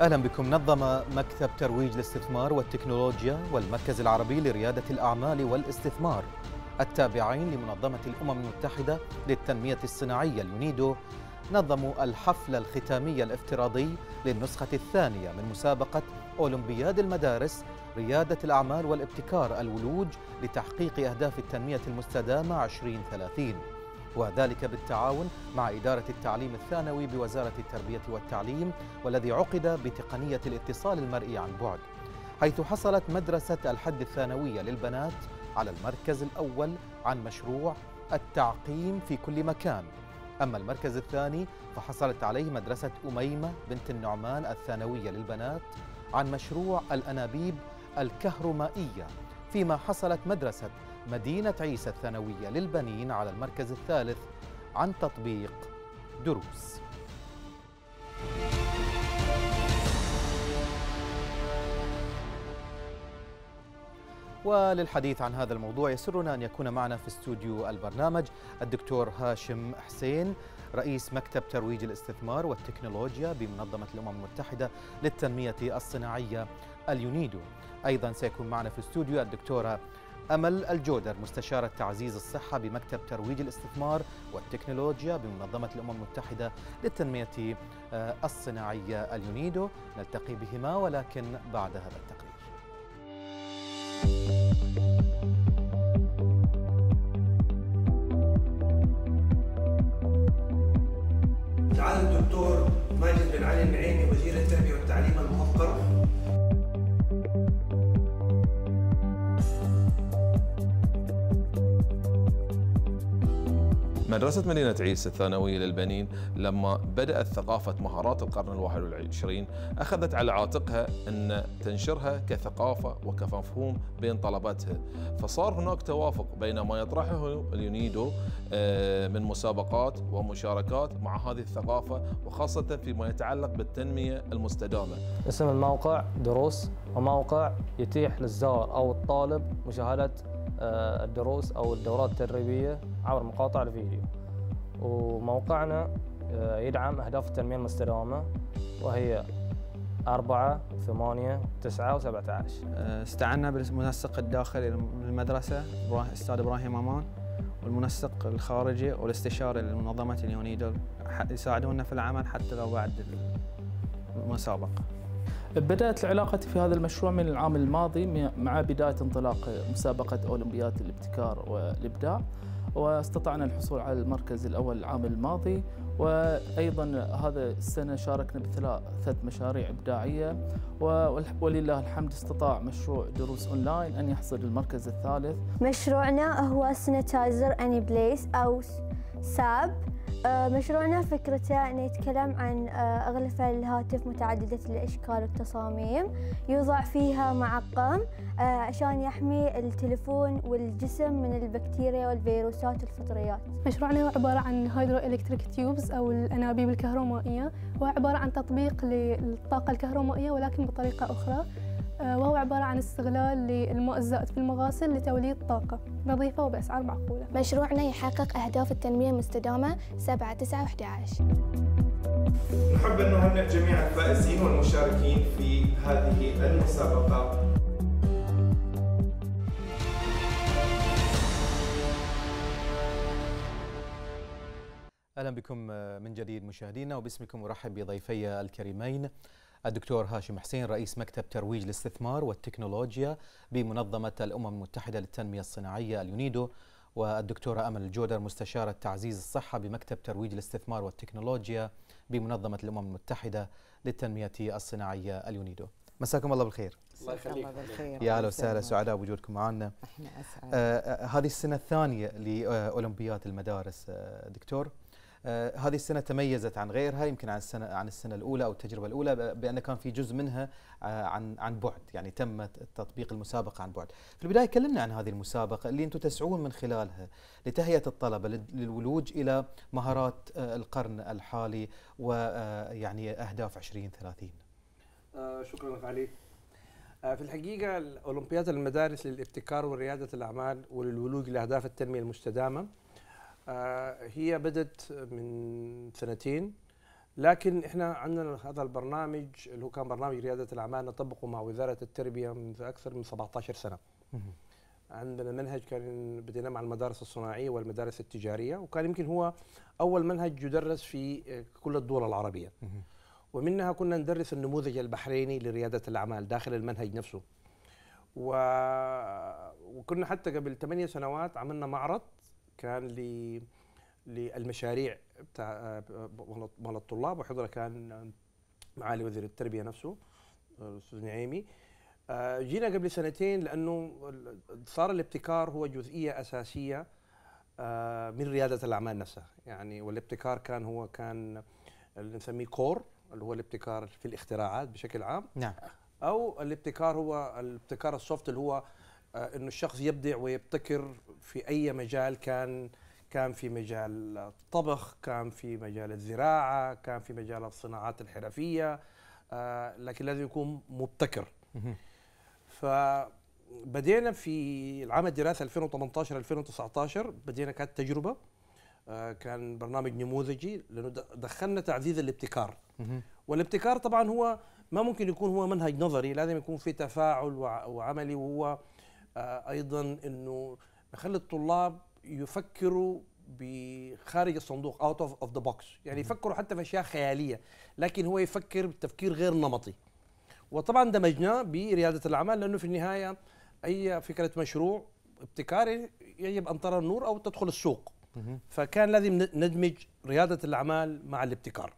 اهلا بكم نظم مكتب ترويج الاستثمار والتكنولوجيا والمركز العربي لرياده الاعمال والاستثمار التابعين لمنظمه الامم المتحده للتنميه الصناعيه اليونيدو نظموا الحفل الختامي الافتراضي للنسخه الثانيه من مسابقه اولمبياد المدارس رياده الاعمال والابتكار الولوج لتحقيق اهداف التنميه المستدامه 2030 وذلك بالتعاون مع إدارة التعليم الثانوي بوزارة التربية والتعليم والذي عقد بتقنية الاتصال المرئي عن بعد حيث حصلت مدرسة الحد الثانوية للبنات على المركز الأول عن مشروع التعقيم في كل مكان أما المركز الثاني فحصلت عليه مدرسة أميمة بنت النعمان الثانوية للبنات عن مشروع الأنابيب الكهرمائية فيما حصلت مدرسة مدينة عيسى الثانوية للبنين على المركز الثالث عن تطبيق دروس وللحديث عن هذا الموضوع يسرنا أن يكون معنا في استوديو البرنامج الدكتور هاشم حسين رئيس مكتب ترويج الاستثمار والتكنولوجيا بمنظمة الأمم المتحدة للتنمية الصناعية اليونيدو أيضا سيكون معنا في استوديو الدكتورة أمل الجودر مستشارة تعزيز الصحة بمكتب ترويج الاستثمار والتكنولوجيا بمنظمة الأمم المتحدة للتنمية آه، الصناعية اليونيدو نلتقي بهما ولكن بعد هذا التقرير تعال الدكتور ماجد بن علي النعيمي وزير التربية والتعليم الموقر مدرسة مدينة عيسى الثانوية للبنين لما بدأت ثقافة مهارات القرن الواحد والعشرين أخذت على عاتقها أن تنشرها كثقافة وكمفهوم بين طلبتها فصار هناك توافق بين ما يطرحه اليونيدو آه، من مسابقات ومشاركات مع هذه الثقافة وخاصة فيما يتعلق بالتنمية المستدامة اسم الموقع دروس وموقع يتيح للزوار أو الطالب مشاهدة آه، الدروس أو الدورات التدريبية عبر مقاطع الفيديو وموقعنا آه، يدعم أهداف التنمية المستدامة وهي أربعة ثمانية تسعة وسبعة عشر آه، استعنا بالمنسق الداخلي للمدرسة أستاذ إبراهيم أمان والمنسق الخارجي والاستشاري لمنظمة اليونيدل يساعدونا في العمل حتى لو بعد المسابقة بدأت العلاقة في هذا المشروع من العام الماضي مع بداية انطلاق مسابقة أولمبياد الابتكار والإبداع واستطعنا الحصول على المركز الأول العام الماضي وأيضا هذا السنة شاركنا بثلاثة مشاريع إبداعية ولله الحمد استطاع مشروع دروس أونلاين أن يحصل المركز الثالث مشروعنا هو سنتايزر أني بليس أو ساب آه، مشروعنا فكرته أنه يتكلم عن آه، أغلفة الهاتف متعددة الأشكال والتصاميم يوضع فيها معقم آه، عشان يحمي التلفون والجسم من البكتيريا والفيروسات والفطريات مشروعنا هو عبارة عن هيدرو إلكتريك تيوبز أو الأنابيب الكهرومائية هو عبارة عن تطبيق للطاقة الكهرومائية ولكن بطريقة أخرى آه، وهو عبارة عن استغلال للماء الزائد في المغاسل لتوليد طاقة نظيفة وبأسعار معقولة مشروعنا يحقق أهداف التنمية المستدامة 7 9 11 نحب أن نهنئ جميع الفائزين والمشاركين في هذه المسابقة اهلا بكم آه، من جديد مشاهدينا وباسمكم ارحب بضيفي الكريمين الدكتور هاشم حسين رئيس مكتب ترويج الاستثمار والتكنولوجيا بمنظمة الأمم المتحدة للتنمية الصناعية اليونيدو والدكتورة أمل الجودر مستشارة تعزيز الصحة بمكتب ترويج الاستثمار والتكنولوجيا بمنظمة الأمم المتحدة للتنمية الصناعية اليونيدو مساكم الله بالخير الله يخليك يا اهلا وسهلا سعداء بوجودكم معنا احنا اسعد آه،, آه هذه السنه الثانيه لاولمبياد المدارس آه دكتور آه، هذه السنه تميزت عن غيرها يمكن عن السنه عن السنه الاولى او التجربه الاولى بان كان في جزء منها آه، عن عن بعد يعني تم تطبيق المسابقه عن بعد. في البدايه كلمنا عن هذه المسابقه اللي انتم تسعون من خلالها لتهيئه الطلبه للولوج الى مهارات آه، القرن الحالي ويعني اهداف 2030. شكرا لك علي. في الحقيقة الأولمبياد المدارس للابتكار وريادة الأعمال وللولوج لأهداف التنمية المستدامة آه، هي بدت من سنتين لكن احنا عندنا هذا البرنامج اللي هو كان برنامج رياده الاعمال نطبقه مع وزاره التربيه منذ اكثر من 17 سنه. عندنا منهج كان بديناه مع المدارس الصناعيه والمدارس التجاريه وكان يمكن هو اول منهج يدرس في كل الدول العربيه. ومنها كنا ندرس النموذج البحريني لرياده الاعمال داخل المنهج نفسه. و... وكنا حتى قبل ثمانية سنوات عملنا معرض كان ل للمشاريع بتاع مال الطلاب وحضره كان معالي وزير التربيه نفسه الاستاذ نعيمي جينا قبل سنتين لانه صار الابتكار هو جزئيه اساسيه من رياده الاعمال نفسها يعني والابتكار كان هو كان اللي نسميه كور اللي هو الابتكار في الاختراعات بشكل عام نعم او الابتكار هو الابتكار السوفت اللي هو آه، انه الشخص يبدع ويبتكر في اي مجال كان كان في مجال الطبخ كان في مجال الزراعه كان في مجال الصناعات الحرفيه آه، لكن لازم يكون مبتكر فبدينا في العام الدراسي 2018 2019 بدينا كانت تجربه آه، كان برنامج نموذجي لانه دخلنا تعزيز الابتكار والابتكار طبعا هو ما ممكن يكون هو منهج نظري لازم يكون في تفاعل وعملي وهو آه، ايضا انه نخلي الطلاب يفكروا بخارج الصندوق اوت اوف ذا بوكس يعني يفكروا حتى في اشياء خياليه لكن هو يفكر بتفكير غير نمطي وطبعا دمجناه برياده الاعمال لانه في النهايه اي فكره مشروع ابتكاري يجب ان ترى النور او تدخل السوق فكان لازم ندمج رياده الاعمال مع الابتكار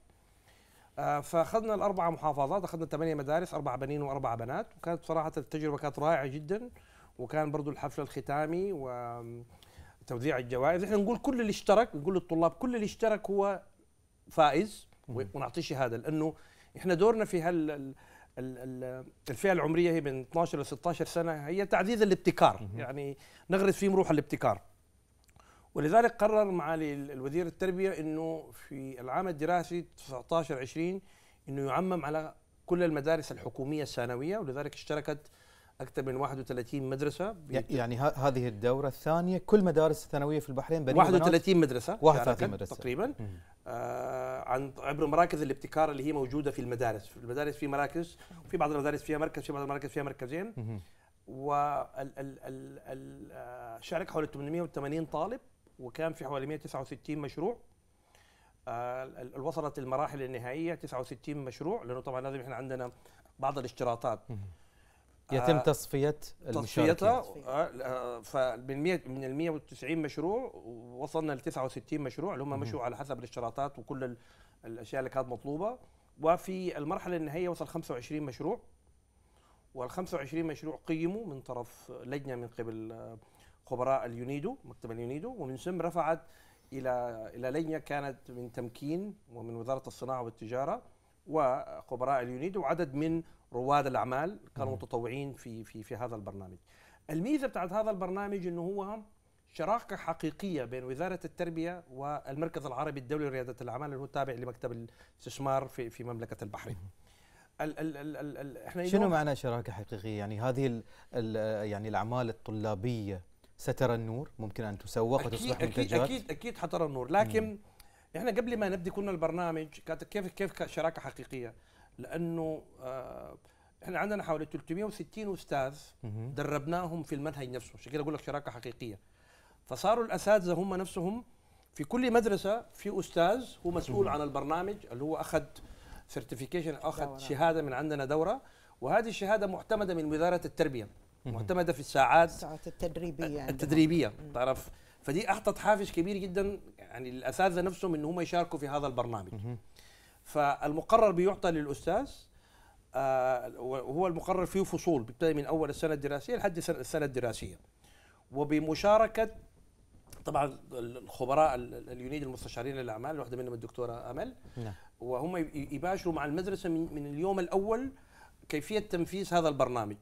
آه، فاخذنا الاربع محافظات اخذنا ثمانيه مدارس اربع بنين واربع بنات وكانت صراحه التجربه كانت رائعه جدا وكان برضو الحفل الختامي وتوزيع الجوائز احنا نقول كل اللي اشترك نقول للطلاب كل اللي اشترك هو فائز ونعطيه شهاده لانه احنا دورنا في هال الفئه العمريه هي من 12 ل 16 سنه هي تعزيز الابتكار يعني نغرس فيهم روح الابتكار ولذلك قرر معالي الوزير التربيه انه في العام الدراسي 19 20 انه يعمم على كل المدارس الحكوميه الثانويه ولذلك اشتركت اكثر من 31 مدرسه يعني هذه الدوره الثانيه كل مدارس الثانويه في البحرين بنين 31 مدرسه 31 مدرسه تقريبا آه عن عبر مراكز الابتكار اللي هي موجوده في المدارس في المدارس في مراكز في بعض المدارس فيها مركز في بعض المراكز فيها مركزين و آه، شارك حوالي 880 طالب وكان في حوالي 169 مشروع آه، وصلت المراحل النهائيه 69 مشروع لانه طبعا لازم احنا عندنا بعض الاشتراطات يتم آه، تصفيه تصفيتها آه، فمن 100 من ال 190 مشروع وصلنا ل 69 مشروع اللي هم مشوا على حسب الاشتراطات وكل الاشياء اللي كانت مطلوبه وفي المرحله النهائيه وصل 25 مشروع وال 25 مشروع قيموا من طرف لجنه من قبل آه، خبراء اليونيدو مكتب اليونيدو ومن ثم رفعت الى الى لجنه كانت من تمكين ومن وزاره الصناعه والتجاره وخبراء اليونيد وعدد من رواد الاعمال كانوا متطوعين في في في هذا البرنامج. الميزه بتاعت هذا البرنامج انه هو شراكه حقيقيه بين وزاره التربيه والمركز العربي الدولي لرياده الاعمال اللي هو تابع لمكتب الاستثمار في في مملكه البحرين. ال ال ال ال ال احنا شنو معنى شراكه حقيقيه؟ يعني هذه ال ال يعني الاعمال الطلابيه سترى النور؟ ممكن ان تسوق وتصبح منتجات أكيد اكيد اكيد حترى النور، لكن مم. احنا قبل ما نبدي كنا البرنامج كانت كيف كيف شراكه حقيقيه لانه آه، احنا عندنا حوالي 360 استاذ دربناهم في المنهج نفسه عشان كده اقول لك شراكه حقيقيه فصاروا الاساتذه هم نفسهم في كل مدرسه في استاذ هو مسؤول عن البرنامج اللي هو اخذ سيرتيفيكيشن اخذ دورة. شهاده من عندنا دوره وهذه الشهاده معتمده من وزاره التربيه معتمده في الساعات الساعات التدريبيه التدريبيه تعرف فدي اعطت حافز كبير جدا يعني للاساتذه نفسهم ان هم يشاركوا في هذا البرنامج فالمقرر بيعطى للاستاذ آه، وهو المقرر فيه فصول بيبتدي من اول السنه الدراسيه لحد السنه الدراسيه وبمشاركه طبعا الخبراء اليونيد المستشارين للاعمال واحده منهم الدكتوره امل نعم. وهم يباشروا مع المدرسه من, من اليوم الاول كيفيه تنفيذ هذا البرنامج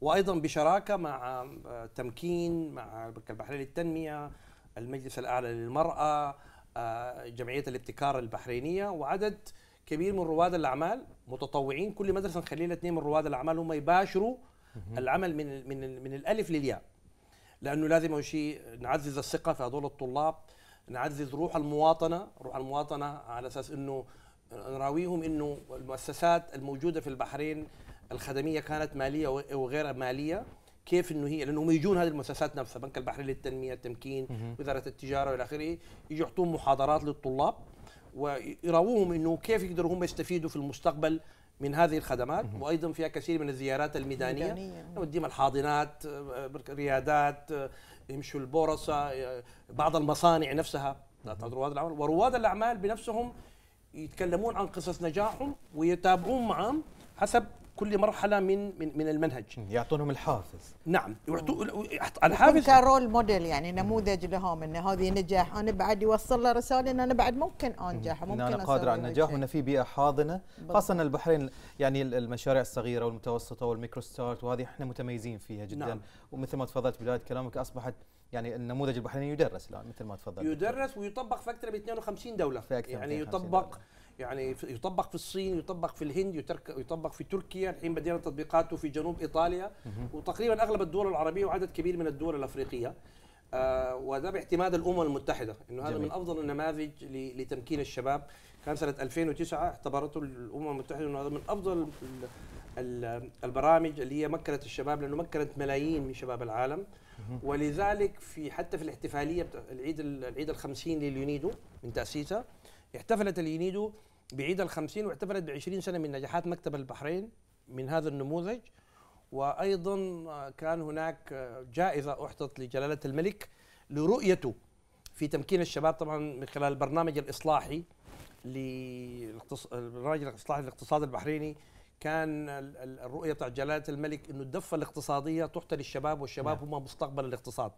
وايضا بشراكه مع تمكين مع البنك البحريني للتنميه المجلس الاعلى للمراه آه، جمعيه الابتكار البحرينيه وعدد كبير من رواد الاعمال متطوعين كل مدرسه نخلي لها اثنين من رواد الاعمال هم يباشروا العمل من من من الالف للياء لانه لازم شيء نعزز الثقه في هذول الطلاب نعزز روح المواطنه روح المواطنه على اساس انه نراويهم انه المؤسسات الموجوده في البحرين الخدميه كانت ماليه وغير ماليه كيف انه هي لانهم يجون هذه المؤسسات نفسها بنك البحرين للتنميه التمكين وزاره التجاره والى اخره يجوا يعطون محاضرات للطلاب ويراوهم انه كيف يقدروا هم يستفيدوا في المستقبل من هذه الخدمات وايضا فيها كثير من الزيارات الميدانيه نوديهم يعني الحاضنات ريادات يمشوا البورصه بعض المصانع نفسها رواد الاعمال ورواد الاعمال بنفسهم يتكلمون عن قصص نجاحهم ويتابعون معهم حسب كل مرحله من من, من المنهج يعطونهم الحافز نعم الحافز كان رول موديل يعني نموذج لهم ان هذه نجاح انا بعد يوصل له رساله ان انا بعد ممكن انجح ممكن إن انا قادر على النجاح وان في بيئه حاضنه خاصه البحرين يعني المشاريع الصغيره والمتوسطه والميكرو ستارت وهذه احنا متميزين فيها جدا نعم. ومثل ما تفضلت بدايه كلامك اصبحت يعني النموذج البحريني يدرس الان مثل ما تفضلت يدرس ويطبق في اكثر من 52 دوله في أكثر يعني يطبق دوله يعني يطبق في الصين يطبق في الهند يطبق في تركيا الحين بدينا تطبيقاته في جنوب ايطاليا وتقريبا اغلب الدول العربيه وعدد كبير من الدول الافريقيه آه وده باعتماد الامم المتحده انه هذا من افضل النماذج لتمكين الشباب كان سنه 2009 اعتبرته الامم المتحده انه هذا من افضل البرامج اللي هي مكنت الشباب لانه مكنت ملايين من شباب العالم ولذلك في حتى في الاحتفاليه العيد العيد ال 50 لليونيدو من تاسيسها احتفلت الينيدو بعيد الخمسين واحتفلت بعشرين سنة من نجاحات مكتب البحرين من هذا النموذج وأيضا كان هناك جائزة أحطت لجلالة الملك لرؤيته في تمكين الشباب طبعا من خلال البرنامج الإصلاحي للبرنامج الإصلاحي للاقتصاد البحريني كان الرؤية بتاع جلالة الملك أنه الدفة الاقتصادية تحتل الشباب والشباب نعم. هم مستقبل الاقتصاد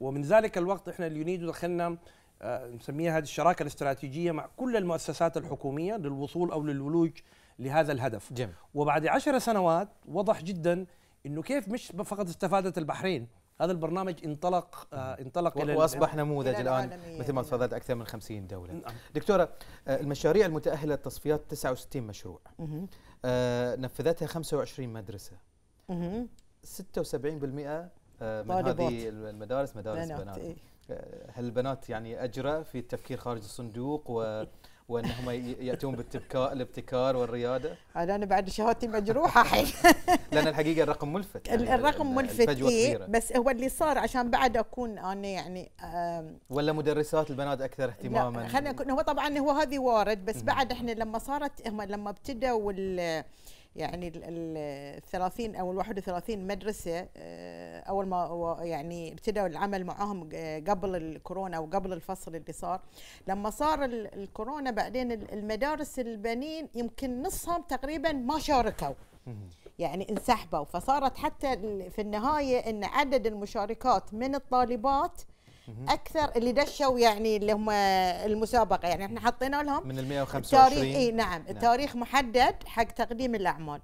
ومن ذلك الوقت احنا اليونيدو دخلنا آه، نسميها هذه الشراكة الاستراتيجية مع كل المؤسسات الحكومية للوصول أو للولوج لهذا الهدف جميل. وبعد عشر سنوات وضح جدا أنه كيف مش فقط استفادت البحرين هذا البرنامج انطلق آه انطلق الى واصبح نموذج الان مثل ما تفضلت اكثر من 50 دوله نعم. دكتوره آه، المشاريع المتاهله للتصفيات 69 مشروع آه نفذتها 25 مدرسه 76% آه، من هذه المدارس مدارس بنات, بنات. إيه. هل البنات يعني اجرى في التفكير خارج الصندوق و وانهم ياتون بالابتكار الابتكار والرياده انا بعد شهادتي مجروحه الحين لان الحقيقه الرقم ملفت يعني الرقم ملفت إيه بس هو اللي صار عشان بعد اكون انا يعني ولا مدرسات البنات اكثر اهتماما خلينا هو طبعا هو هذه وارد بس بعد احنا لما صارت لما ابتدوا يعني ال 30 او ال 31 مدرسه آه، اول ما يعني ابتدوا العمل معاهم آه، قبل الكورونا وقبل الفصل اللي صار لما صار الكورونا بعدين المدارس البنين يمكن نصهم تقريبا ما شاركوا يعني انسحبوا فصارت حتى في النهايه ان عدد المشاركات من الطالبات اكثر اللي دشوا يعني اللي هم المسابقه يعني احنا حطينا لهم من ال 125 التاريخ اي نعم, نعم التاريخ محدد حق تقديم الاعمال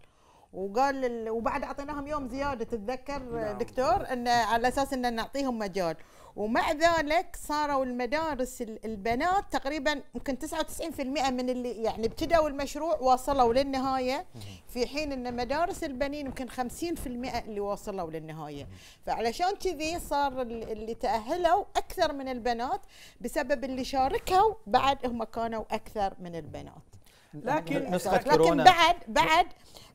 وقال وبعد اعطيناهم يوم زياده تتذكر نعم. دكتور ان على اساس ان نعطيهم مجال ومع ذلك صاروا المدارس البنات تقريبا ممكن 99% من اللي يعني ابتدوا المشروع واصلوا للنهايه في حين ان مدارس البنين يمكن 50% اللي واصلوا للنهايه فعلشان كذي صار اللي تاهلوا اكثر من البنات بسبب اللي شاركوا بعد هم كانوا اكثر من البنات لكن نسخه كورونا لكن بعد بعد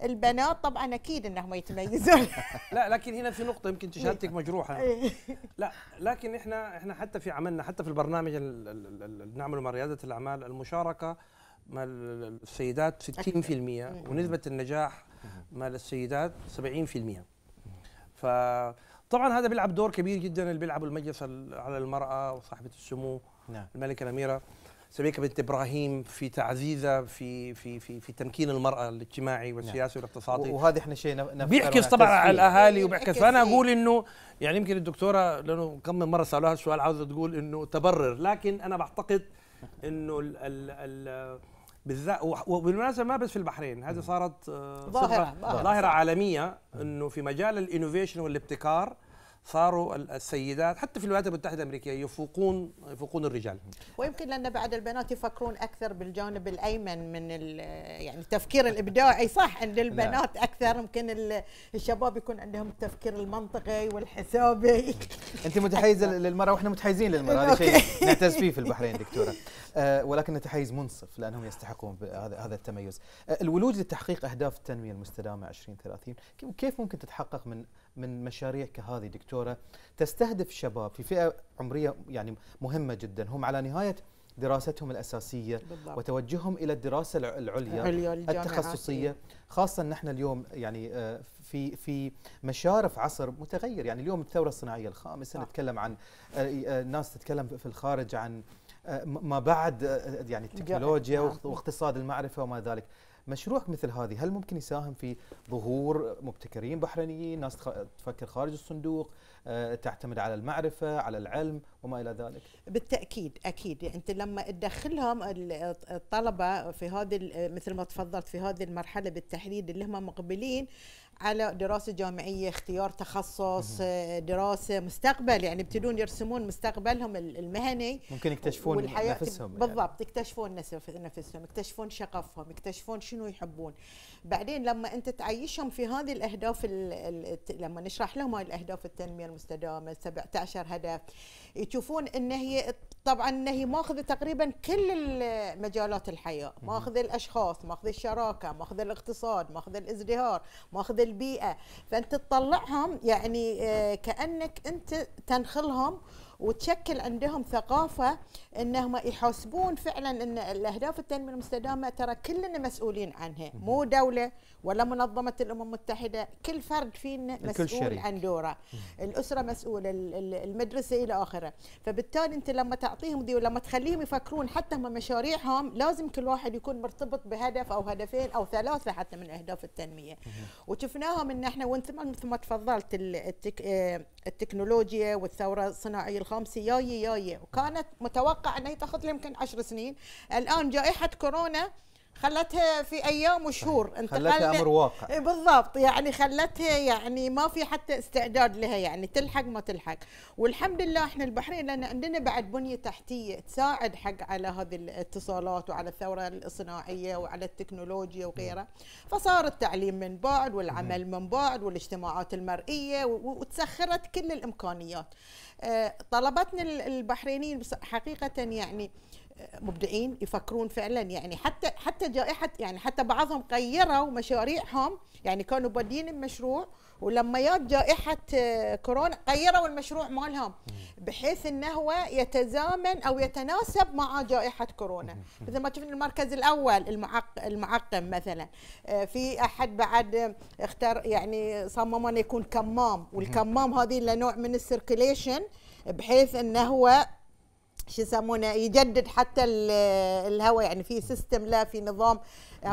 البنات طبعا اكيد انهم يتميزون لا لكن هنا في نقطه يمكن شهادتك إيه. مجروحه إيه. لا لكن احنا احنا حتى في عملنا حتى في البرنامج اللي نعمله مع رياده الاعمال المشاركه مال السيدات 60% ونسبه النجاح مال السيدات 70% فطبعا هذا بيلعب دور كبير جدا اللي بيلعبه المجلس على المراه وصاحبه السمو نعم. الملكه الاميره سميكة بنت ابراهيم في تعزيزه في في في في تمكين المراه الاجتماعي والسياسي نعم. والاقتصادي وهذا احنا شيء بيعكس طبعا على الاهالي وبيعكس فانا اقول انه يعني يمكن الدكتوره لانه كم من مره سالوها السؤال عاوزه تقول انه تبرر لكن انا بعتقد انه ال ال ال بالذات وبالمناسبه ما بس في البحرين هذه صارت آه، ظاهره ظاهره عالميه انه في مجال الانوفيشن والابتكار صاروا السيدات حتى في الولايات المتحده الامريكيه يفوقون يفوقون الرجال ويمكن لان بعد البنات يفكرون اكثر بالجانب الايمن من يعني التفكير الابداعي صح عند البنات نعم. اكثر يمكن الشباب يكون عندهم التفكير المنطقي والحسابي انت متحيزه للمراه واحنا متحيزين للمراه هذا شيء نعتز فيه في البحرين دكتوره أه ولكن تحيز منصف لانهم يستحقون هذا التميز آه، الولوج لتحقيق اهداف التنميه المستدامه 2030 كيف ممكن تتحقق من من مشاريع كهذه دكتوره تستهدف الشباب في فئه عمريه يعني مهمه جدا هم على نهايه دراستهم الاساسيه بالضبط. وتوجههم الى الدراسه العليا التخصصيه إيه. خاصه نحن اليوم يعني آه، في في مشارف عصر متغير يعني اليوم الثوره الصناعيه الخامسه آه. نتكلم عن آه، آه، الناس تتكلم في الخارج عن ما بعد يعني التكنولوجيا نعم. واقتصاد المعرفه وما ذلك مشروعك مثل هذه هل ممكن يساهم في ظهور مبتكرين بحرينيين ناس تفكر خارج الصندوق آه، تعتمد على المعرفة على العلم وما إلى ذلك بالتأكيد أكيد يعني أنت لما تدخلهم الطلبة في هذه مثل ما تفضلت في هذه المرحلة بالتحديد اللي هم مقبلين على دراسه جامعيه اختيار تخصص دراسه مستقبل يعني يبتدون يرسمون مستقبلهم المهني ممكن يكتشفون نفسهم يعني. بالضبط يعني. يكتشفون نفسهم يكتشفون شغفهم يكتشفون شنو يحبون بعدين لما انت تعيشهم في هذه الاهداف لما نشرح لهم هاي الاهداف التنميه المستدامه 17 هدف يشوفون ان هي طبعا ان هي ماخذه تقريبا كل مجالات الحياه ماخذه الاشخاص ماخذه الشراكه ماخذه الاقتصاد ماخذه الازدهار ماخذه البيئه فانت تطلعهم يعني آه، كانك انت تنخلهم وتشكل عندهم ثقافه انهم يحاسبون فعلا ان الاهداف التنميه المستدامه ترى كلنا مسؤولين عنها مو دوله ولا منظمه الامم المتحده كل فرد فينا مسؤول شريك. عن دوره الاسره مسؤوله المدرسه الى اخره فبالتالي انت لما تعطيهم دي ولما تخليهم يفكرون حتى هم مشاريعهم لازم كل واحد يكون مرتبط بهدف او هدفين او ثلاثه حتى من اهداف التنميه وشفناهم ان احنا مثل ما تفضلت التك... آه، التكنولوجيا والثوره الصناعيه الخامسه جايه جايه وكانت متوقع انها تاخذ يمكن 10 سنين الان جائحه كورونا خلتها في ايام وشهور انت خلتها امر واقع بالضبط يعني خلتها يعني ما في حتى استعداد لها يعني تلحق ما تلحق والحمد لله احنا البحرين لان عندنا بعد بنيه تحتيه تساعد حق على هذه الاتصالات وعلى الثوره الصناعيه وعلى التكنولوجيا وغيره فصار التعليم من بعد والعمل من بعد والاجتماعات المرئيه وتسخرت كل الامكانيات آه، طلبتنا البحرينيين حقيقه يعني مبدعين يفكرون فعلا يعني حتى حتى جائحه يعني حتى بعضهم غيروا مشاريعهم يعني كانوا بادين المشروع ولما جاءت جائحه آه، كورونا غيروا المشروع مالهم بحيث انه هو يتزامن او يتناسب مع جائحه كورونا مثل ما شفنا المركز الاول المعقم مثلا آه، في احد بعد اختار يعني صمم انه يكون كمام والكمام هذه له نوع من السيركيليشن بحيث انه هو شو يسمونه يجدد حتى الهواء يعني في سيستم لا في نظام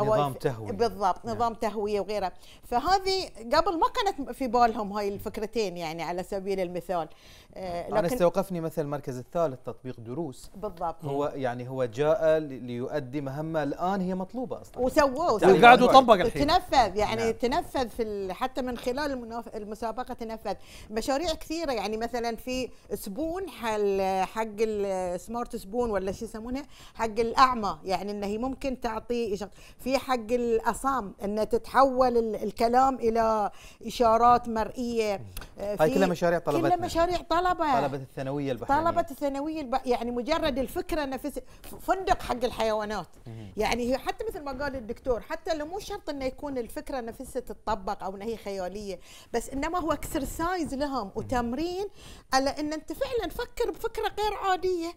نظام تهوية بالضبط نعم. نظام نعم. تهوية وغيره فهذه قبل ما كانت في بالهم هاي الفكرتين يعني على سبيل المثال آه، لكن أنا استوقفني مثل المركز الثالث تطبيق دروس بالضبط هو يعني هو جاء ليؤدي مهمة الآن هي مطلوبة أصلا وسووه يعني وقاعد وطبق الحين تنفذ يعني نعم. تنفذ في حتى من خلال المسابقة تنفذ مشاريع كثيرة يعني مثلا في سبون حق السمارت سبون ولا شو يسمونها حق الأعمى يعني أنه هي ممكن تعطي في حق الأصام أن تتحول الكلام إلى إشارات مرئية آه، هاي كلها مشاريع طلبة كلها مشاريع طلبة طلبة الثانوية البحرينية طلبة الثانوية الب... يعني مجرد الفكرة نفس فندق حق الحيوانات يعني هي حتى مثل ما قال الدكتور حتى لو مو شرط أنه يكون الفكرة نفسها تتطبق أو أنها هي خيالية بس إنما هو اكسرسايز لهم وتمرين على أن أنت فعلا فكر بفكرة غير عادية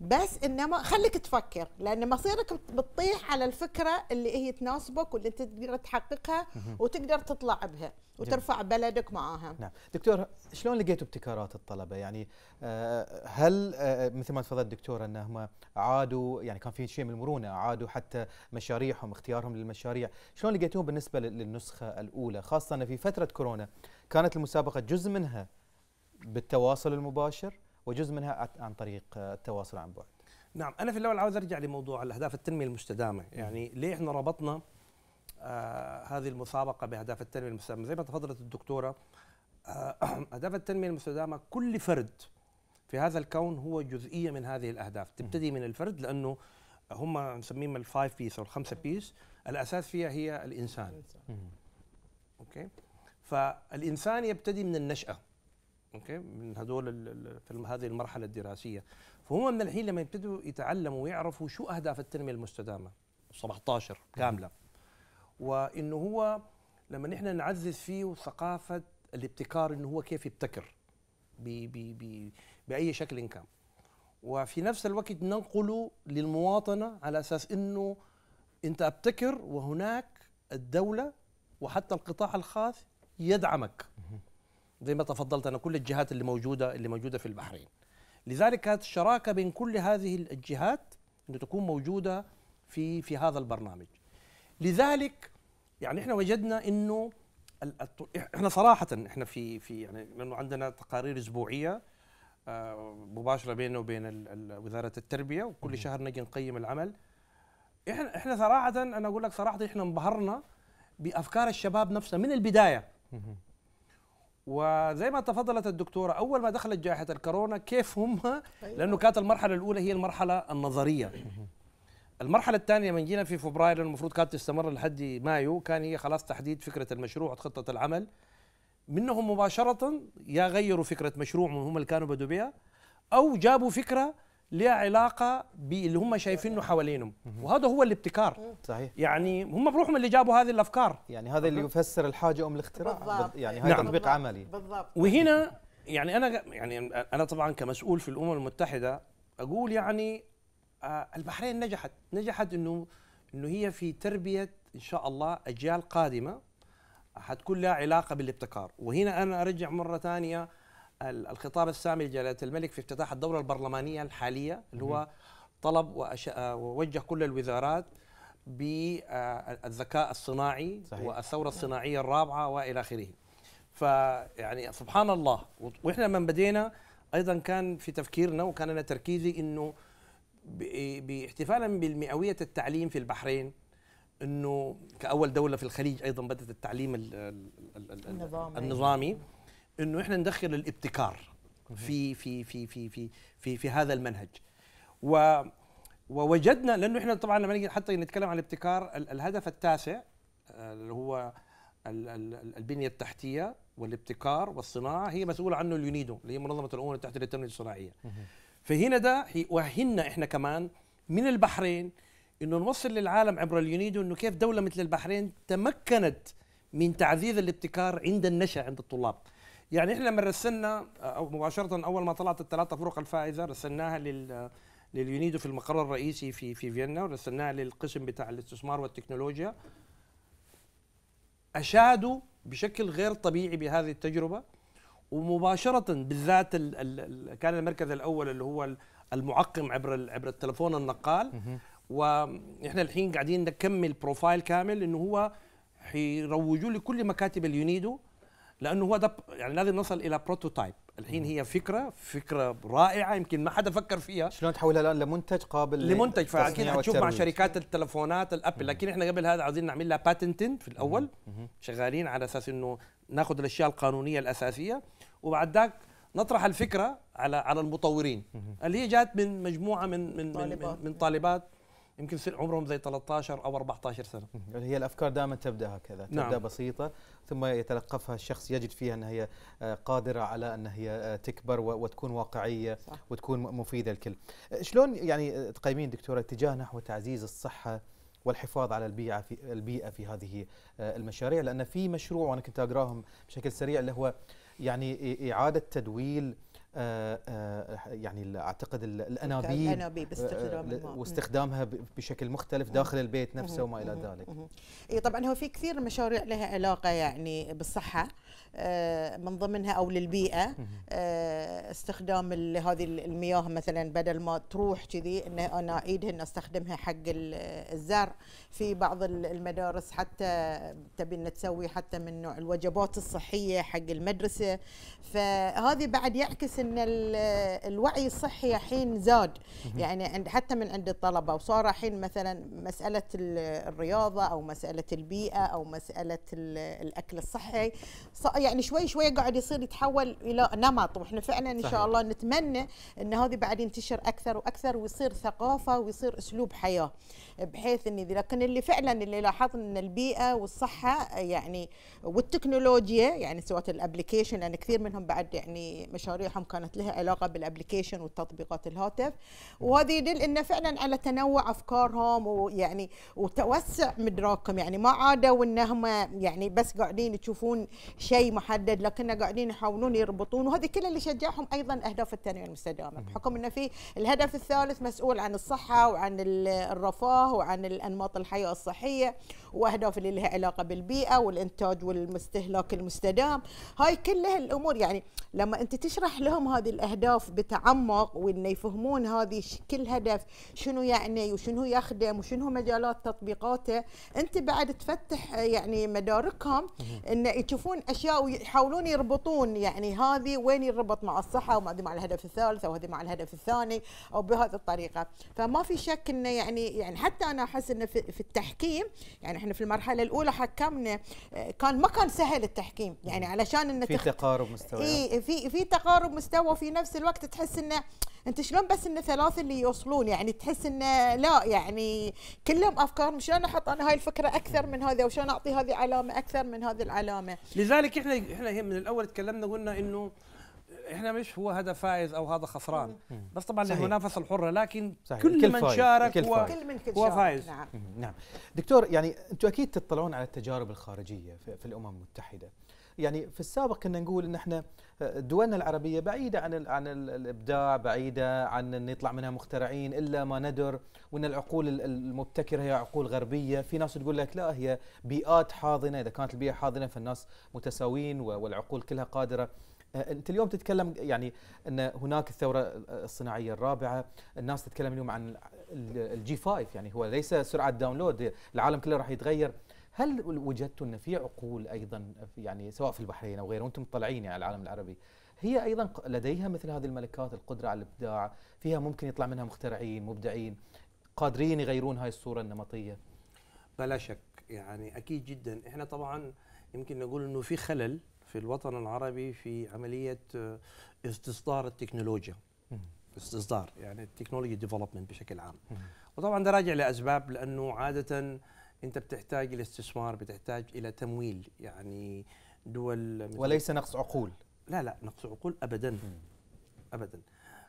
بس انما خليك تفكر لان مصيرك بتطيح على الفكره اللي هي تناسبك واللي انت تقدر تحققها وتقدر تطلع بها وترفع بلدك معاها نعم دكتور شلون لقيتوا ابتكارات الطلبه يعني آه، هل آه، مثل ما تفضلت دكتور انهم عادوا يعني كان في شيء من المرونه عادوا حتى مشاريعهم اختيارهم للمشاريع شلون لقيتوهم بالنسبه للنسخه الاولى خاصه في فتره كورونا كانت المسابقه جزء منها بالتواصل المباشر وجزء منها عن طريق آه، التواصل عن بعد نعم انا في الاول عاوز ارجع لموضوع الاهداف التنميه المستدامه يعني ليه احنا ربطنا آه هذه المسابقه باهداف التنميه المستدامه زي ما تفضلت الدكتوره آه اهداف التنميه المستدامه كل فرد في هذا الكون هو جزئيه من هذه الاهداف تبتدي من الفرد لانه هم نسميهم الفايف بيس او الخمسه بيس الاساس فيها هي الانسان اوكي فالانسان يبتدي من النشاه اوكي من هذول في هذه المرحله الدراسيه فهم من الحين لما يبتدوا يتعلموا ويعرفوا شو اهداف التنميه المستدامه 17 كامله وانه هو لما نحن نعزز فيه ثقافه الابتكار انه هو كيف يبتكر بي بي بي باي شكل كان وفي نفس الوقت ننقله للمواطنه على اساس انه انت ابتكر وهناك الدوله وحتى القطاع الخاص يدعمك زي ما تفضلت انا كل الجهات اللي موجوده اللي موجوده في البحرين لذلك كانت الشراكه بين كل هذه الجهات انه تكون موجوده في في هذا البرنامج لذلك يعني احنا وجدنا انه احنا صراحه احنا في في يعني لانه عندنا تقارير اسبوعيه آه، مباشره بيننا وبين وزاره التربيه وكل شهر نجي نقيم العمل احنا احنا صراحه انا اقول لك صراحه احنا انبهرنا بافكار الشباب نفسها من البدايه وزي ما تفضلت الدكتوره اول ما دخلت جائحه الكورونا كيف هم أيوة. لانه كانت المرحله الاولى هي المرحله النظريه المرحلة الثانية من جينا في فبراير المفروض كانت تستمر لحد مايو كان هي خلاص تحديد فكرة المشروع وخطة العمل منهم مباشرة يا غيروا فكرة مشروع هم اللي كانوا بدوا بها أو جابوا فكرة ليها علاقه باللي هم شايفينه حوالينهم وهذا هو الابتكار صحيح يعني هم بروحهم اللي جابوا هذه الافكار يعني هذا اللي يفسر الحاجه ام الاختراع بالضبط. يعني هذا نعم. تطبيق عملي بالضبط وهنا يعني انا يعني انا طبعا كمسؤول في الامم المتحده اقول يعني آه، البحرين نجحت نجحت انه انه هي في تربيه ان شاء الله اجيال قادمه حتكون لها علاقه بالابتكار وهنا انا ارجع مره ثانيه الخطاب السامي لجلاله الملك في افتتاح الدوره البرلمانيه الحاليه اللي هو طلب آه، ووجه كل الوزارات بالذكاء الصناعي صحيح. والثوره الصناعيه الرابعه والى اخره. فيعني سبحان الله واحنا لما بدينا ايضا كان في تفكيرنا وكان انا تركيزي انه باحتفالا بالمئويه التعليم في البحرين انه كاول دوله في الخليج ايضا بدات التعليم النظامي, النظامي انه احنا ندخل الابتكار في في في في في في, في هذا المنهج و ووجدنا لانه احنا طبعا لما نيجي حتى نتكلم عن الابتكار الهدف التاسع اللي هو البنيه التحتيه والابتكار والصناعه هي مسؤوله عنه اليونيدو اللي هي منظمه الامم المتحده للتنميه الصناعيه فهنا ده وهنا احنا كمان من البحرين انه نوصل للعالم عبر اليونيدو انه كيف دوله مثل البحرين تمكنت من تعزيز الابتكار عند النشا عند الطلاب يعني احنا لما رسلنا او مباشره اول ما طلعت الثلاثه فرق الفائزه رسلناها لل لليونيدو في المقر الرئيسي في في فيينا ورسلناها للقسم بتاع الاستثمار والتكنولوجيا اشادوا بشكل غير طبيعي بهذه التجربه ومباشره بالذات الـ الـ كان المركز الاول اللي هو المعقم عبر عبر التلفون النقال واحنا الحين قاعدين نكمل بروفايل كامل انه هو حيروجوا لكل مكاتب اليونيدو لانه هو ده يعني لازم نصل الى بروتوتايب الحين هي فكره فكره رائعه يمكن ما حدا فكر فيها شلون تحولها الان لمنتج قابل لمنتج فاكيد حتشوف مع شركات التلفونات الابل لكن احنا قبل هذا عايزين نعمل لها باتنتين في الاول شغالين على اساس انه ناخذ الاشياء القانونيه الاساسيه وبعد ذاك نطرح الفكره على على المطورين اللي هي جات من مجموعه من من طالبات. من, من طالبات يمكن يصير عمرهم زي 13 او 14 سنه. يعني هي الافكار دائما تبدا هكذا، تبدا نعم. بسيطه ثم يتلقفها الشخص يجد فيها ان هي آه، قادره على ان هي آه، تكبر وتكون واقعيه صح. وتكون مفيده للكل. آه، شلون يعني تقيمين دكتوره اتجاه نحو تعزيز الصحه والحفاظ على البيئه في البيئه في هذه المشاريع لان في مشروع وانا كنت اقراهم بشكل سريع اللي هو يعني اعاده تدويل آه، آه، يعني اعتقد الانابيب آه، واستخدامها بشكل مختلف داخل البيت نفسه وما الى ذلك. طبعا هو في كثير مشاريع لها علاقه يعني بالصحه آه، من ضمنها او للبيئه آه، استخدام هذه المياه مثلا بدل ما تروح كذي ان انا ان استخدمها حق الزرع في بعض المدارس حتى تبي تسوي حتى من نوع الوجبات الصحيه حق المدرسه فهذه بعد يعكس ان الوعي الصحي الحين زاد يعني عند حتى من عند الطلبه وصار الحين مثلا مساله الرياضه او مساله البيئه او مساله الاكل الصحي يعني شوي شوي قاعد يصير يتحول الى نمط واحنا فعلا ان شاء الله نتمنى ان هذه بعد ينتشر اكثر واكثر ويصير ثقافه ويصير اسلوب حياه بحيث ان لكن اللي فعلا اللي لاحظنا ان البيئه والصحه يعني والتكنولوجيا يعني سواء الابلكيشن لان كثير منهم بعد يعني مشاريعهم كانت لها علاقه بالابلكيشن والتطبيقات الهاتف وهذه يدل ان فعلا على تنوع افكارهم ويعني وتوسع مدراكهم يعني ما عادوا انهم يعني بس قاعدين يشوفون شيء محدد لكن قاعدين يحاولون يربطون وهذه كلها اللي شجعهم ايضا اهداف التنميه المستدامه بحكم انه في الهدف الثالث مسؤول عن الصحه وعن الرفاه وعن الانماط الحياه الصحيه واهداف اللي لها علاقه بالبيئه والانتاج والاستهلاك المستدام هاي كلها الامور يعني لما انت تشرح لهم هذه الاهداف بتعمق وانه يفهمون هذه كل هدف شنو يعني وشنو يخدم وشنو مجالات تطبيقاته انت بعد تفتح يعني مداركهم ان يشوفون اشياء بداوا يحاولون يربطون يعني هذه وين يربط مع الصحه وما مع الهدف الثالث او هذه مع الهدف الثاني او بهذه الطريقه فما في شك انه يعني يعني حتى انا احس انه في التحكيم يعني احنا في المرحله الاولى حكمنا آه، كان ما كان سهل التحكيم يعني علشان انه في تقارب مستوى اي في في تقارب مستوى وفي نفس الوقت تحس انه انت شلون بس ان ثلاثه اللي يوصلون يعني تحس انه لا يعني كلهم افكار شلون احط انا هاي الفكره اكثر من هذا وشلون اعطي هذه علامه اكثر من هذه العلامه لذلك احنا احنا من الاول تكلمنا وقلنا انه احنا مش هو هذا فائز او هذا خسران بس طبعا صحيح. المنافسه الحره لكن صحيح. كل, كل من شارك كل هو, كل من كل هو فايز نعم. نعم دكتور يعني انتم اكيد تطلعون على التجارب الخارجيه في, في الامم المتحده يعني في السابق كنا نقول ان احنا آه، دولنا العربيه بعيده عن عن الابداع، بعيده عن ان يطلع منها مخترعين الا ما ندر، وان العقول المبتكره هي عقول غربيه، في ناس تقول لك لا هي بيئات حاضنه، اذا كانت البيئه حاضنه فالناس متساويين والعقول كلها قادره آه، انت اليوم تتكلم يعني ان هناك الثوره آه، الصناعيه الرابعه، الناس تتكلم اليوم عن الجي 5 يعني هو ليس سرعه داونلود، العالم كله راح يتغير، هل وجدتوا ان في عقول ايضا يعني سواء في البحرين او غيره وانتم مطلعين يعني على العالم العربي هي ايضا لديها مثل هذه الملكات القدره على الابداع فيها ممكن يطلع منها مخترعين مبدعين قادرين يغيرون هاي الصوره النمطيه بلا شك يعني اكيد جدا احنا طبعا يمكن نقول انه في خلل في الوطن العربي في عمليه آه، استصدار التكنولوجيا استصدار يعني التكنولوجي ديفلوبمنت بشكل عام وطبعا ده راجع لاسباب لانه عاده انت بتحتاج الى استثمار بتحتاج الى تمويل يعني دول وليس نقص عقول لا لا نقص عقول ابدا ابدا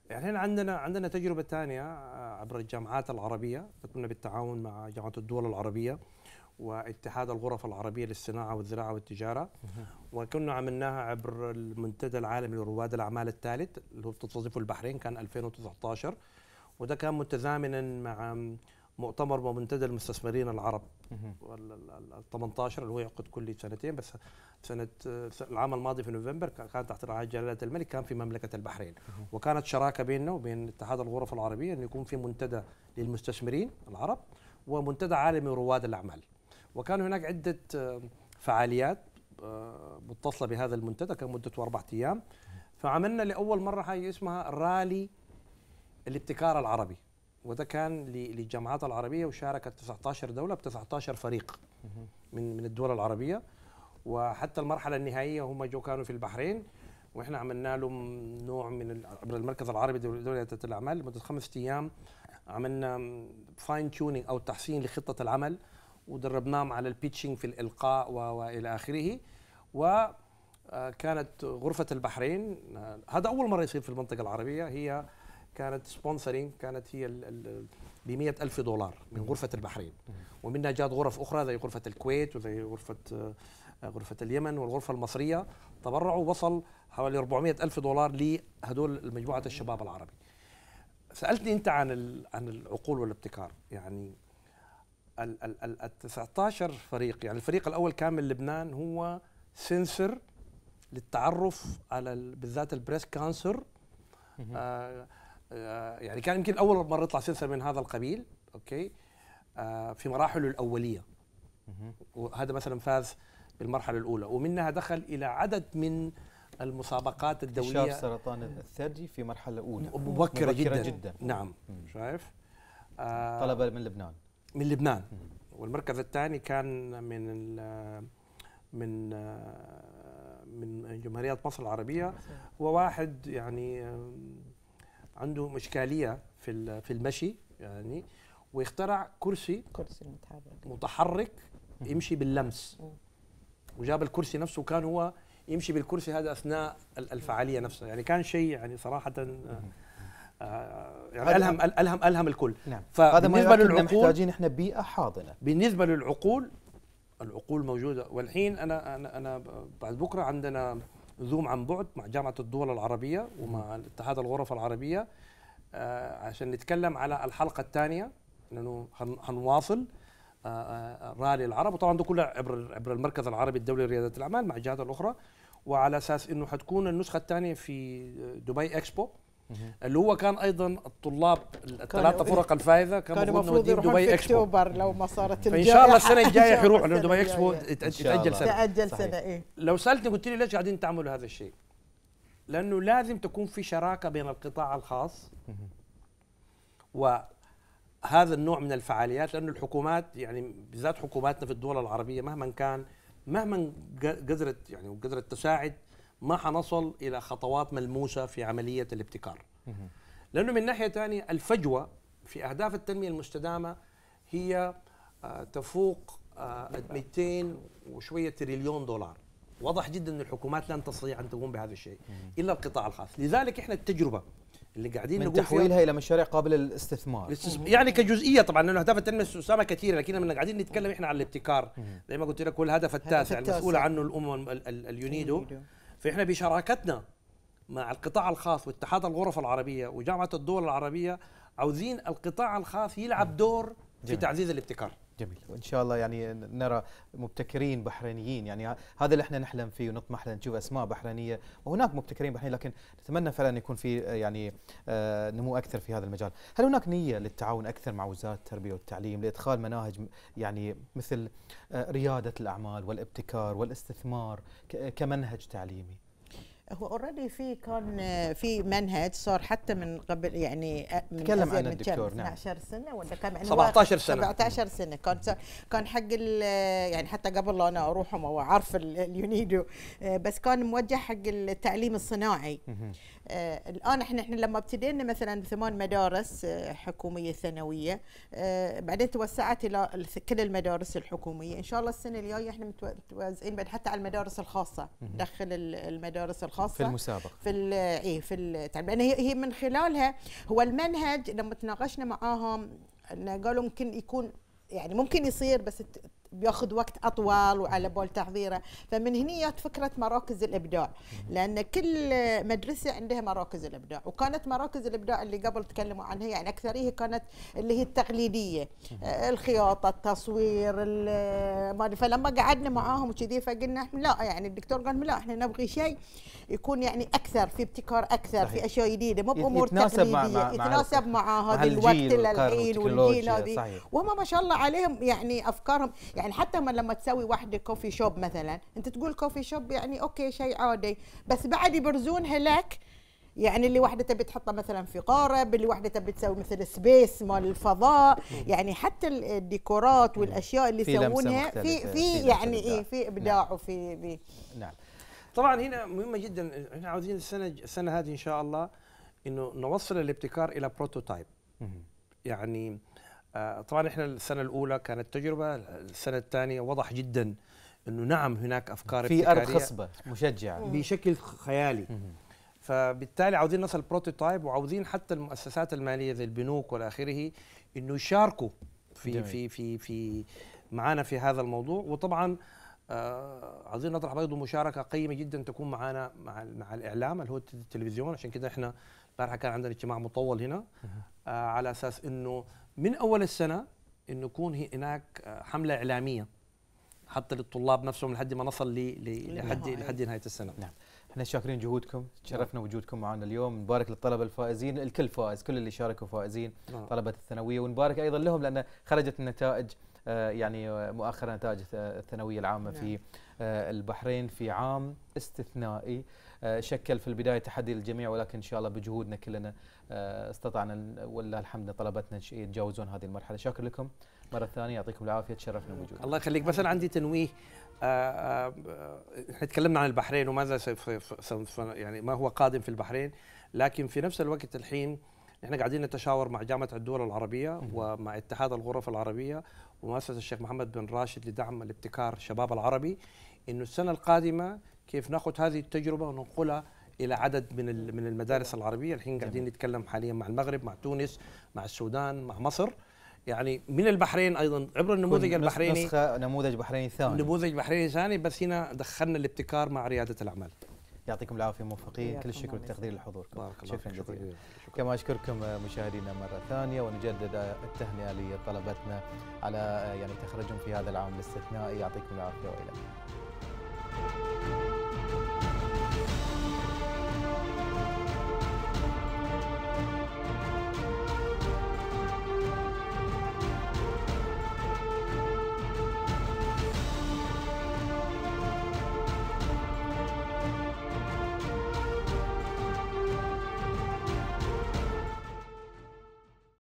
يعني احنا عندنا عندنا تجربه ثانيه آه، عبر الجامعات العربيه كنا بالتعاون مع جامعه الدول العربيه واتحاد الغرف العربيه للصناعه والزراعه والتجاره وكنا عملناها عبر المنتدى العالمي لرواد الاعمال الثالث اللي هو بتستضيفه البحرين كان 2019 وده كان متزامنا مع مؤتمر ومنتدى المستثمرين العرب 18 اللي هو يعقد كل سنتين بس سنه العام الماضي في نوفمبر كان تحت رعايه جلاله الملك كان في مملكه البحرين وكانت شراكه بيننا وبين اتحاد الغرف العربيه انه يكون في منتدى للمستثمرين العرب ومنتدى عالمي رواد الاعمال وكان هناك عده آه، فعاليات آه، متصله بهذا المنتدى كان مدته اربع ايام فعملنا لاول مره حاجه اسمها رالي الابتكار العربي وده كان للجامعات العربيه وشاركت 19 دوله ب 19 فريق من من الدول العربيه وحتى المرحله النهائيه هم جو كانوا في البحرين واحنا عملنا لهم نوع من عبر المركز العربي لدولة الاعمال لمده خمسة ايام عملنا فاين تيونينج او تحسين لخطه العمل ودربناهم على البيتشنج في الالقاء والى اخره و آه، كانت غرفة البحرين آه، هذا أول مرة يصير في المنطقة العربية هي كانت سبونسرينج كانت هي ب 100000 دولار من غرفة البحرين ومنها جات غرف أخرى زي غرفة الكويت وزي غرفة آه، غرفة اليمن والغرفة المصرية تبرعوا وصل حوالي 400000 دولار لهدول مجموعة الشباب العربي سألتني أنت عن عن العقول والابتكار يعني ال 19 فريق يعني الفريق الأول كان من لبنان هو سنسر للتعرف على بالذات البريست كانسر آه آه، يعني كان يمكن اول مره يطلع سلسله من هذا القبيل اوكي آه، في مراحله الاوليه وهذا مثلا فاز بالمرحله الاولى ومنها دخل الى عدد من المسابقات الدوليه اكتشاف سرطان الثدي في مرحله اولى مبكره, مبكرة جدا. جدا نعم شايف آه، طلبه من لبنان من لبنان والمركز الثاني كان من من من جمهوريه مصر العربيه وواحد يعني عنده مشكاليه في في المشي يعني واخترع كرسي كرسي متحرك متحرك يمشي باللمس وجاب الكرسي نفسه وكان هو يمشي بالكرسي هذا اثناء الفعاليه نفسها يعني كان شيء يعني صراحه آه، آه، يعني الهم الهم الهم الكل نعم هذا ما للعقول محتاجين احنا بيئه حاضنه بالنسبه للعقول العقول موجوده والحين انا انا انا بعد بكره عندنا زوم عن بعد مع جامعه الدول العربيه ومع الاتحاد الغرف العربيه آه، عشان نتكلم على الحلقه الثانيه لانه هنواصل آه، آه، رالي العرب وطبعا ده كله عبر عبر المركز العربي الدولي لرياده الاعمال مع الجهات الاخرى وعلى اساس انه حتكون النسخه الثانيه في دبي اكسبو اللي هو كان ايضا الطلاب الثلاثه فرق الفايزه كان المفروض يروحوا دبي اكسبو اكتوبر لو ما صارت الجائحه فان شاء الله السنه الجايه حيروحوا لانه دبي اكسبو تاجل سنه تاجل سنه ايه لو سالتني قلت لي ليش قاعدين تعملوا هذا الشيء؟ لانه لازم تكون في شراكه بين القطاع الخاص وهذا النوع من الفعاليات لانه الحكومات يعني بالذات حكوماتنا في الدول العربيه مهما كان مهما قدرت يعني وقدرت تساعد ما حنصل الى خطوات ملموسه في عمليه الابتكار لانه من ناحيه ثانيه الفجوه في اهداف التنميه المستدامه هي آه، تفوق 200 آه، وشويه تريليون دولار واضح جدا ان الحكومات لن تستطيع ان تقوم بهذا الشيء الا القطاع الخاص لذلك احنا التجربه اللي قاعدين من نقول تحويلها الى مشاريع قابله للاستثمار يعني كجزئيه طبعا لانه اهداف التنميه المستدامه كثيره لكن لما قاعدين نتكلم احنا عن الابتكار زي ما قلت لك هو الهدف التاسع المسؤوله عنه الامم اليونيدو فإحنا بشراكتنا مع القطاع الخاص واتحاد الغرف العربية وجامعة الدول العربية عاوزين القطاع الخاص يلعب دور في تعزيز الابتكار جميل وان شاء الله يعني نرى مبتكرين بحرينيين يعني هذا اللي احنا نحلم فيه ونطمح له نشوف اسماء بحرينيه وهناك مبتكرين بحرينيين لكن نتمنى فعلا يكون في آه، يعني آه، نمو اكثر في هذا المجال، هل هناك نيه للتعاون اكثر مع وزاره التربيه والتعليم لادخال مناهج يعني مثل آه، رياده الاعمال والابتكار والاستثمار كمنهج تعليمي؟ هو اوريدي في كان في منهج صار حتى من قبل يعني من تكلم عن الدكتور نعم 12 سنه ولا كم يعني 17 سنه 17 سنه كان كان حق يعني حتى قبل لا انا اروح وما اعرف اليونيدو بس كان موجه حق التعليم الصناعي آه، الان احنا احنا لما ابتدينا مثلا ثمان مدارس آه، حكوميه ثانويه آه، بعدين توسعت الى كل المدارس الحكوميه ان شاء الله السنه الجايه احنا متوزعين بعد حتى على المدارس الخاصه ندخل المدارس الخاصه في المسابقه في اي في التعليم هي هي من خلالها هو المنهج لما تناقشنا معاهم قالوا ممكن يكون يعني ممكن يصير بس بياخذ وقت اطول وعلى بول تحضيره فمن هنا جت فكره مراكز الابداع لان كل مدرسه عندها مراكز الابداع وكانت مراكز الابداع اللي قبل تكلموا عنها يعني اكثريه كانت اللي هي التقليديه الخياطه التصوير فلما قعدنا معاهم وكذي فقلنا لا يعني الدكتور قال لا احنا نبغي شيء يكون يعني اكثر في ابتكار اكثر في اشياء جديده مو بامور تقليديه مع يتناسب مع, مع هذا الوقت للحين والجيل هذه وهم ما شاء الله عليهم يعني افكارهم يعني يعني حتى ما لما تسوي واحده كوفي شوب مثلا انت تقول كوفي شوب يعني اوكي شيء عادي بس بعد يبرزونها لك يعني اللي واحده تبي تحطها مثلا في قارب اللي واحده تبي تسوي مثل سبيس مال الفضاء يعني حتى الديكورات والاشياء اللي يسوونها في في يعني ايه في نعم. ابداع نعم. وفي بي. نعم طبعا هنا مهمه جدا احنا عاوزين السنه السنه هذه ان شاء الله انه نوصل الابتكار الى بروتوتايب يعني آه، طبعا احنا السنه الاولى كانت تجربه السنه الثانيه وضح جدا انه نعم هناك افكار في ارض خصبه مشجعه بشكل خيالي فبالتالي عاوزين نصل بروتوتايب وعاوزين حتى المؤسسات الماليه زي البنوك والى اخره انه يشاركوا في في في في معانا في هذا الموضوع وطبعا آه نطرح برضه مشاركه قيمه جدا تكون معانا مع مع الاعلام اللي هو التلفزيون عشان كده احنا البارحه كان عندنا اجتماع مطول هنا آه على اساس انه من اول السنه انه يكون هناك حمله اعلاميه حتى للطلاب نفسهم لحد ما نصل لحد لحد نهايه السنه نعم احنا شاكرين جهودكم تشرفنا وجودكم معنا اليوم نبارك للطلبه الفائزين الكل فائز كل اللي شاركوا فائزين نعم. طلبه الثانويه ونبارك ايضا لهم لان خرجت النتائج آه، يعني آه، مؤخرا نتائج الثانويه العامه نعم. في آه، البحرين في عام استثنائي آه، شكل في البدايه تحدي للجميع ولكن ان شاء الله بجهودنا كلنا آه، استطعنا ولله الحمد طلبتنا يتجاوزون هذه المرحله شاكر لكم مره ثانيه يعطيكم العافيه تشرفنا بوجودكم الله يخليك بس انا عندي تنويه آه، احنا تكلمنا عن البحرين وماذا سوف يعني ما هو قادم في البحرين لكن في نفس الوقت الحين نحن قاعدين نتشاور مع جامعه الدول العربيه ومع اتحاد الغرف العربيه ومؤسسه الشيخ محمد بن راشد لدعم الابتكار الشباب العربي انه السنه القادمه كيف ناخذ هذه التجربه وننقلها الى عدد من من المدارس العربيه الحين قاعدين نتكلم حاليا مع المغرب مع تونس مع السودان مع مصر يعني من البحرين ايضا عبر النموذج البحريني نسخه نموذج بحريني ثاني نموذج بحريني ثاني بس هنا دخلنا الابتكار مع رياده الاعمال يعطيكم العافيه موفقين كل الشكر والتقدير لحضوركم بارك الله شكرا جزيلا كما اشكركم مشاهدينا مره ثانيه ونجدد التهنئه لطلبتنا على يعني تخرجهم في هذا العام الاستثنائي يعطيكم العافيه والى